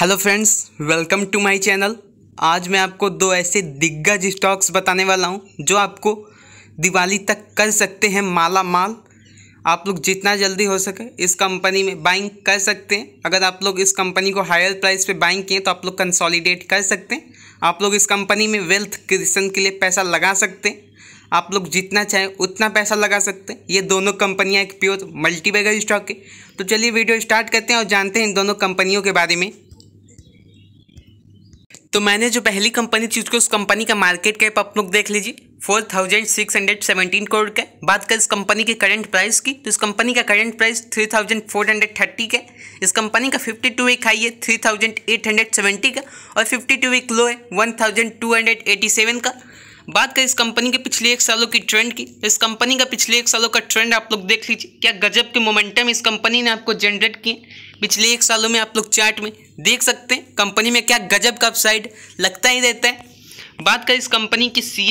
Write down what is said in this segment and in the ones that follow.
hello friends welcome to my channel आज मैं आपको दो ऐसे दिग्गज स्टॉक्स बताने वाला हूं जो आपको दिवाली तक कर सकते हैं माला माल आप लोग जितना जल्दी हो सके इस कंपनी में बाइंग कर सकते हैं अगर आप लोग इस कंपनी को हायर प्राइस पे बाइंग किए तो आप लोग कंसोलिडेट कर सकते हैं आप लोग इस कंपनी में वेल्थ क्रिएशन के लिए पैसा लगा सकते हैं आप लोग जितना चाहें उतना पैसा लगा सकते हैं ये दोनों कंपनियां एक प्योर मल्टीबैगर स्टॉक है तो चलिए वीडियो स्टार्ट करते हैं और जानते हैं इन दोनों कंपनियों के बारे में तो मैंने जो पहली कंपनी थी उसको उस कंपनी का मार्केट कैप आप लोग देख लीजिए four thousand six hundred seventeen crore का बात करें इस कंपनी के करंट प्राइस की तो इस कंपनी का current price three thousand four hundred thirty का इस कंपनी का फिफ्टी टू वीक हाई है three thousand eight hundred seventy का और फिफ्टी टू वीक लो है one thousand two hundred eighty seven का बात करें इस कंपनी के पिछले एक सालों की ट्रेंड की तो इस कंपनी का पिछले एक सालों का ट्रेंड आप लोग देख लीजिए क्या गजब के मोमेंटम इस कंपनी ने आपको जनरेट किए पिछले एक सालों में आप लोग चार्ट में देख सकते हैं कंपनी में क्या गजब का अपसाइड लगता ही रहता है बात करें इस कंपनी की सी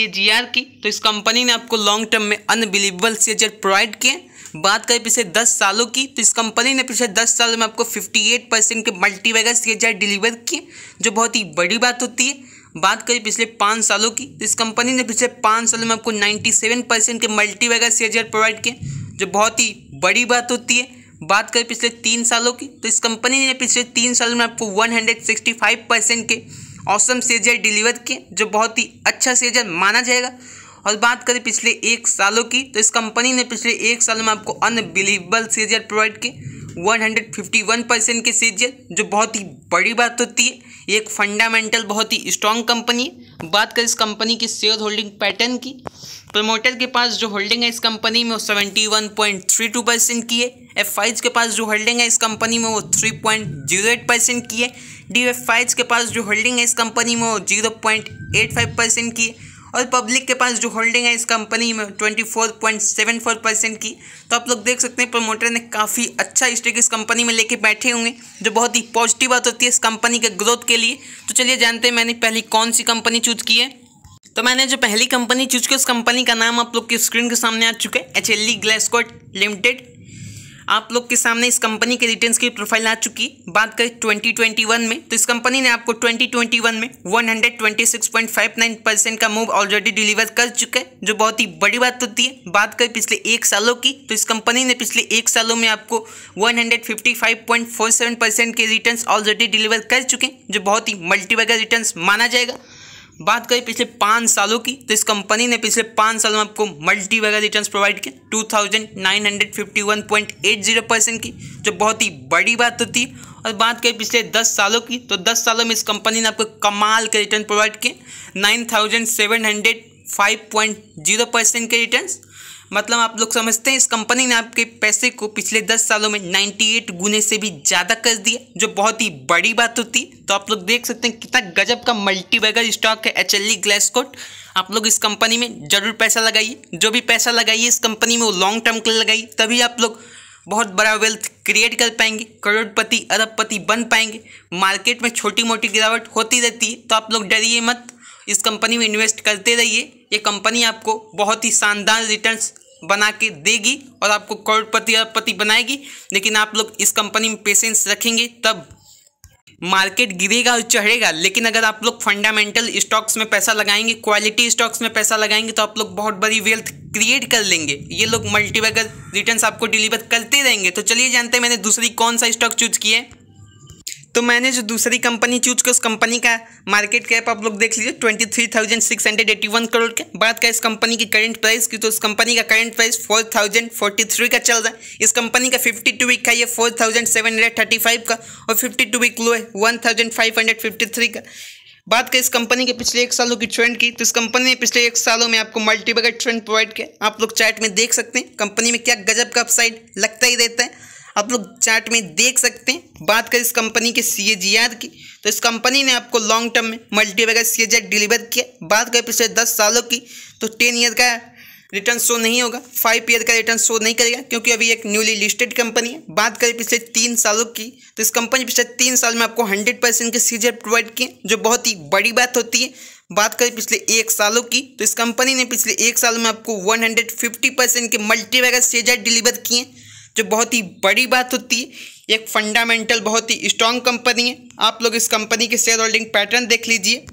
की तो इस कंपनी ने आपको लॉन्ग टर्म में अनबिलीवेबल सी प्रोवाइड किए बात करें पिछले 10 सालों की तो इस कंपनी ने पिछले 10 सालों में आपको 58 परसेंट के मल्टीवेगर शेयर डिलीवर किए जो बहुत ही बड़ी बात होती है बात करें पिछले पाँच सालों की तो इस कंपनी ने पिछले पाँच सालों में आपको 97 परसेंट के मल्टीवेगर शेयर प्रोवाइड किए जो बहुत ही बड़ी बात होती है बात करें पिछले तीन सालों की तो इस कंपनी ने पिछले तीन सालों में आपको 165 परसेंट के औसम सेजर डिलीवर किए जो बहुत ही अच्छा सेजर माना जाएगा और बात करें पिछले एक सालों की तो इस कंपनी ने पिछले एक साल में आपको अनबिलीवेबल सेजर प्रोवाइड किए 151 परसेंट के सेजर जो बहुत ही बड़ी बात होती है एक फंडामेंटल बहुत ही स्ट्रॉन्ग कंपनी है बात करें इस कंपनी की शेयर होल्डिंग पैटर्न की प्रमोटर के पास जो होल्डिंग है इस कंपनी में वो seventy one point three two percent की है एफ फाइज़ के पास जो होल्डिंग है इस कंपनी में वो three point zero eight percent की है डी एफ फाइज़ के पास जो होल्डिंग है इस कंपनी में वो zero point eight five percent की है और पब्लिक के पास जो होल्डिंग है इस कंपनी में twenty four point seven four percent की तो आप लोग देख सकते हैं प्रमोटर ने काफ़ी अच्छा स्टेक इस कंपनी में लेके बैठे होंगे जो बहुत ही पॉजिटिव बात होती है इस कंपनी के ग्रोथ के लिए तो चलिए जानते हैं मैंने पहली कौन सी कंपनी चूज की है तो मैंने जो पहली कंपनी चूज की उस कंपनी का नाम आप लोग की स्क्रीन के सामने आ चुका है H L E Glascoat limited आप लोग के सामने इस कंपनी के रिटर्न्स की प्रोफाइल आ चुकी बात करें 2021 में तो इस कंपनी ने आपको 2021 में 126.59 परसेंट का मूव ऑलरेडी डिलीवर कर चुका है जो बहुत ही बड़ी बात होती है बात करें पिछले एक सालों की तो इस कंपनी ने पिछले एक सालों में आपको 155.47 परसेंट के रिटर्न ऑलरेडी डिलीवर कर चुके हैं जो बहुत ही मल्टीबैगर रिटर्न माना जाएगा बात करें पिछले पाँच सालों की तो इस कंपनी ने पिछले पाँच सालों में आपको मल्टी वगैरह रिटर्न प्रोवाइड किए ज़ीरो परसेंट की जो बहुत ही बड़ी बात होती तो है और बात करें पिछले दस सालों की तो दस सालों में इस कंपनी ने आपको कमाल के रिटर्न प्रोवाइड किए nine thousand seven hundred five point zero percent के रिटर्न मतलब आप लोग समझते हैं इस कंपनी ने आपके पैसे को पिछले दस सालों में 98 गुने से भी ज़्यादा कर दिया जो बहुत ही बड़ी बात होती तो आप लोग देख सकते हैं कितना गजब का मल्टीबैगर स्टॉक है एच एल कोट आप लोग इस कंपनी में ज़रूर पैसा लगाइए जो भी पैसा लगाइए इस कंपनी में वो लॉन्ग टर्म के लिए लगाइए तभी आप लोग बहुत बड़ा वेल्थ क्रिएट कर पाएंगे करोड़पति अरबपति बन पाएंगे मार्केट में छोटी मोटी गिरावट होती रहती है तो आप लोग डरिए मत इस कंपनी में इन्वेस्ट करते रहिए ये कंपनी आपको बहुत ही शानदार रिटर्न्स बना के देगी और आपको करोड़पति अरबपति बनाएगी लेकिन आप लोग इस कंपनी में पेशेंस रखेंगे तब मार्केट गिरेगा और चढ़ेगा लेकिन अगर आप लोग फंडामेंटल स्टॉक्स में पैसा लगाएंगे क्वालिटी स्टॉक्स में पैसा लगाएंगे तो आप लोग बहुत बड़ी वेल्थ क्रिएट कर लेंगे ये लोग मल्टीबैगर रिटर्न्स आपको डिलीवर करते रहेंगे तो चलिए जानते हैं मैंने दूसरी कौन सा स्टॉक चूज किया है तो मैंने जो दूसरी कंपनी चूज की उस कंपनी का मार्केट कैप आप लोग देख लीजिए twenty three thousand six hundred eighty one crore के बात का इस कंपनी की करंट प्राइस की तो इस कंपनी का current price four thousand forty three का चल रहा है इस कंपनी का फिफ्टी टू वीक का ये four thousand seven hundred thirty five का और फिफ्टी टू वीक लो है one thousand five hundred fifty three का बात करें इस कंपनी के पिछले एक सालों की ट्रेंड की तो इस कंपनी ने पिछले एक सालों में आपको मल्टीबगर ट्रेंड प्रोवाइड किया आप लोग चार्ट में देख सकते हैं कंपनी में क्या गजब का अपसाइड लगता ही रहता है आप लोग चार्ट में देख सकते हैं बात करें इस कंपनी के सी की तो इस कंपनी ने आपको लॉन्ग टर्म में मल्टी वगैरह सी डिलीवर किया बात करें पिछले दस सालों की तो टेन ईयर का रिटर्न शो नहीं होगा फाइव ईयर का रिटर्न शो नहीं करेगा क्योंकि अभी एक न्यूली लिस्टेड कंपनी है बात करें पिछले तीन सालों की तो इस कंपनी पिछले तीन साल में आपको हंड्रेड परसेंट के सीजर प्रोवाइड किए जो बहुत ही बड़ी बात होती है बात करें पिछले एक सालों की तो इस कंपनी ने पिछले एक साल में आपको वन परसेंट के मल्टीवैगर सीजर डिलीवर किए जो बहुत ही बड़ी बात होती है एक फंडामेंटल बहुत ही स्ट्रॉन्ग कंपनी है आप लोग इस कंपनी के शेयर होल्डिंग पैटर्न देख लीजिए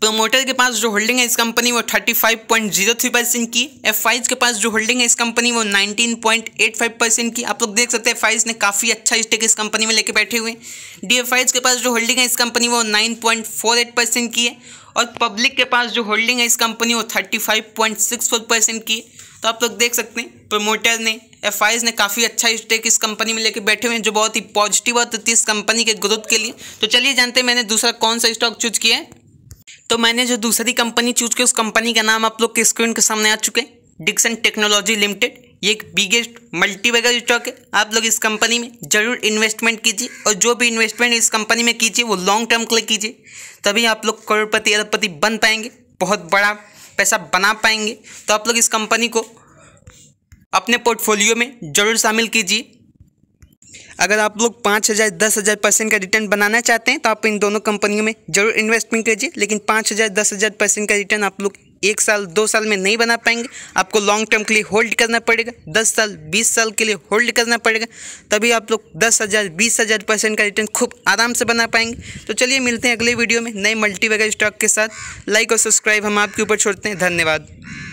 प्रोमोटर के पास जो होल्डिंग है इस कंपनी वो 35.03 परसेंट की एफ के पास जो होल्डिंग है इस कंपनी वो 19.85 परसेंट की आप लोग देख सकते हैं एफ ने काफ़ी अच्छा स्टेक इस कंपनी में लेके बैठे हुए हैं डी के पास जो होल्डिंग है इस कंपनी वो 9.48 परसेंट की है और पब्लिक के पास जो होल्डिंग है इस कंपनी वो thirty five point six four percent की तो आप लोग देख सकते हैं प्रमोटर ने एफ ने काफ़ी अच्छा स्टेक इस कंपनी में लेके बैठे हुए हैं जो बहुत ही पॉजिटिव होती है इस कंपनी के ग्रोथ के लिए तो चलिए जानते हैं मैंने दूसरा कौन सा स्टॉक चूज किया है तो मैंने जो दूसरी कंपनी चूज की उस कंपनी का नाम आप लोग के स्क्रीन के सामने आ चुके हैं डिक्सन टेक्नोलॉजी लिमिटेड ये एक बिगेस्ट मल्टीबैगर स्टॉक है आप लोग इस कंपनी में ज़रूर इन्वेस्टमेंट कीजिए और जो भी इन्वेस्टमेंट इस कंपनी में कीजिए वो लॉन्ग टर्म के लिए कीजिए तभी आप लोग करोड़पति अरबपति बन पाएंगे बहुत बड़ा पैसा बना पाएंगे तो आप लोग इस कंपनी को अपने पोर्टफोलियो में ज़रूर शामिल कीजिए अगर आप लोग पाँच हज़ार दस हज़ार परसेंट का रिटर्न बनाना चाहते हैं तो आप इन दोनों कंपनियों में जरूर इन्वेस्टमेंट कीजिए लेकिन पाँच हज़ार दस हज़ार परसेंट का रिटर्न आप लोग एक साल दो साल में नहीं बना पाएंगे आपको लॉन्ग टर्म के लिए होल्ड करना पड़ेगा दस साल बीस साल के लिए होल्ड करना पड़ेगा तभी आप लोग दस हज़ार बीस हज़ार परसेंट का रिटर्न खूब आराम से बना पाएंगे तो चलिए मिलते हैं अगले वीडियो में नए मल्टी स्टॉक के साथ लाइक और सब्सक्राइब हम आपके ऊपर छोड़ते हैं धन्यवाद